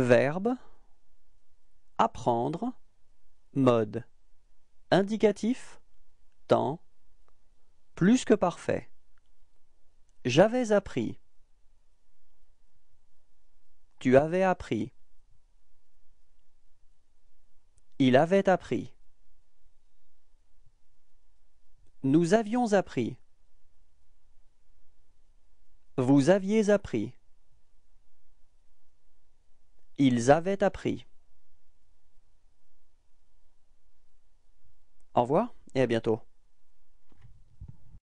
Verbe apprendre mode indicatif temps plus que parfait J'avais appris Tu avais appris Il avait appris Nous avions appris Vous aviez appris ils avaient appris. Au revoir et à bientôt.